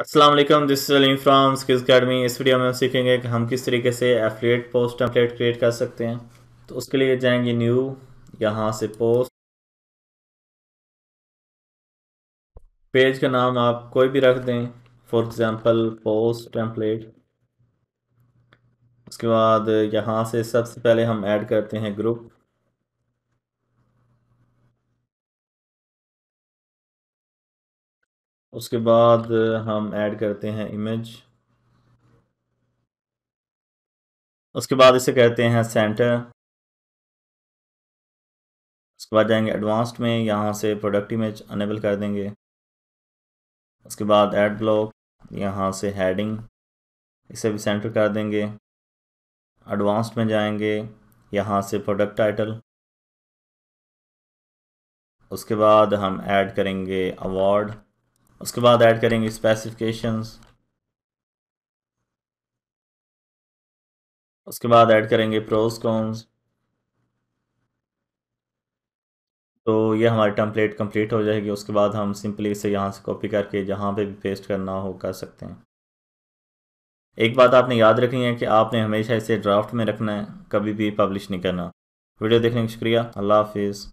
Aslam this Aleem from skills academy इस video में हम सीखेंगे कि हम किस तरीके से एफिलेट पोस्ट टेम्पलेट क्रिएट कर सकते हैं तो उसके लिए जाएंगे न्यू यहाँ से पोस्ट पेज का नाम आप कोई भी रख दें फॉर एग्ज़ाम्पल पोस्ट टेम्पलेट उसके बाद यहाँ से सबसे पहले हम ऐड करते हैं ग्रुप उसके बाद हम ऐड करते हैं इमेज उसके बाद इसे कहते हैं सेंटर उसके बाद जाएंगे एडवांस्ड में यहाँ से प्रोडक्ट इमेज अनेबल कर देंगे उसके बाद एड ब्लॉक यहाँ से हेडिंग इसे भी सेंटर कर देंगे एडवांस्ड में जाएंगे यहाँ से प्रोडक्ट टाइटल उसके बाद हम ऐड करेंगे अवार्ड उसके बाद ऐड करेंगे स्पेसिफिकेशंस उसके बाद ऐड करेंगे प्रोस कॉन्स तो ये हमारी टम्पलेट कंप्लीट हो जाएगी उसके बाद हम सिंपली इसे यहाँ से कॉपी करके जहाँ पे भी पेस्ट करना हो कर सकते हैं एक बात आपने याद रखनी है कि आपने हमेशा इसे ड्राफ्ट में रखना है कभी भी पब्लिश नहीं करना वीडियो देखने का शुक्रिया अल्लाह हाफिज़